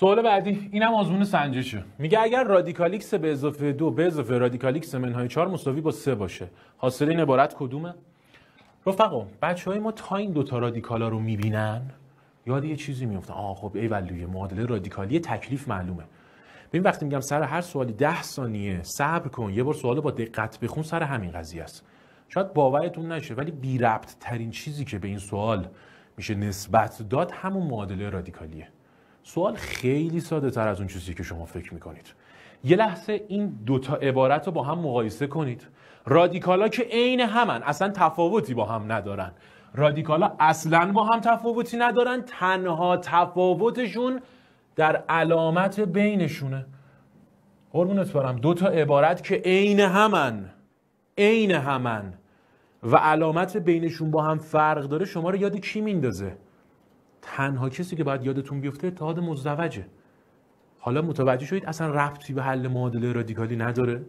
سوال بعدی اینم آزمون سنجشه میگه اگر رادیکالیکس به اضافه دو به اضافه رادیکالیکس منهای چهار مساوی با سه باشه حاصل این عبارت کدومه رفقا بچه های ما تا این دوتا رادیکالا رو میبینن یاد یه چیزی میفتن آه خب ای ولوی معادله رادیکالی تکلیف معلومه ببین وقتی میگم سر هر سوالی ده ثانیه صبر کن یه بار سوال با دقت بخون سر همین قضیه است شاید باورتون نشه ولی بی ربط ترین چیزی که به این سوال میشه نسبت داد همون معادله رادیکالیه سوال خیلی ساده تر از اون چیزی که شما فکر میکنید یه لحظه این دوتا عبارت رو با هم مقایسه کنید رادیکالا که عین همن اصلا تفاوتی با هم ندارن رادیکالا اصلا با هم تفاوتی ندارن تنها تفاوتشون در علامت بینشونه قربونت برم دو تا عبارت که عین همن عین همن و علامت بینشون با هم فرق داره شما رو یاد کی میندازه تنها کسی که باید یادتون بیفته اتحاد مزدوجه حالا متوجه شدید اصلا ربطی به حل معادله رادیکالی نداره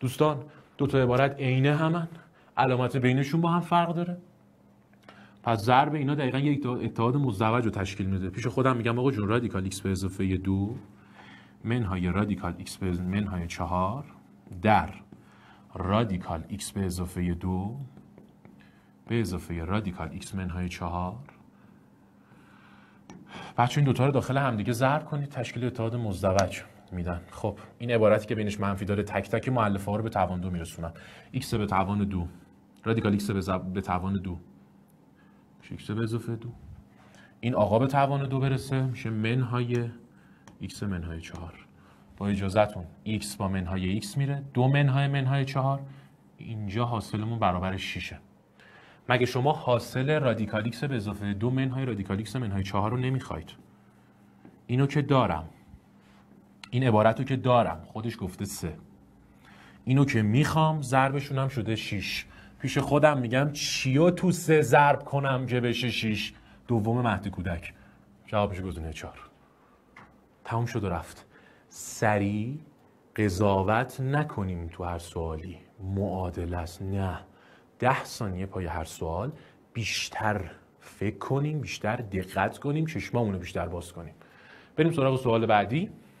دوستان دو تا عبارت عینه همن علامت بینشون با هم فرق داره پس ضرب اینا دقیقا یک اتحاد مزدوج رو تشکیل میده پیش خودم میگم آقا جون رادیکال x به اضافه دو منهای رادیکال x به منهای چهار در رادیکال x به اضافه دو به اضافه رادیکال x منهای چهار بچه این دوتا رو داخل همدیگه ضرب کنید تشکیل اتحاد مزدوج میدن خب این عبارتی که بینش منفی داره تک تک معلفه ها رو به توان دو میرسونم x به توان دو رادیکال x به, توان دو x به اضافه دو این آقا به توان دو برسه میشه منهای x منهای چهار با اجازهتون x با منهای x میره دو منهای منهای چهار اینجا حاصلمون برابر 6 مگه شما حاصل رادیکالیکس به اضافه دو منهای رادیکالیکس منهای چهار رو نمیخواید اینو که دارم این عبارت رو که دارم خودش گفته سه اینو که میخوام هم شده شیش پیش خودم میگم چیو تو سه ضرب کنم که بشه شیش دوم مهد کودک جوابش گزینه چهار. تموم شد و رفت سریع قضاوت نکنیم تو هر سوالی معادل است نه ده ثانیه پای هر سوال بیشتر فکر کنیم بیشتر دقت کنیم چشمامون رو بیشتر باز کنیم بریم سراغ سوال بعدی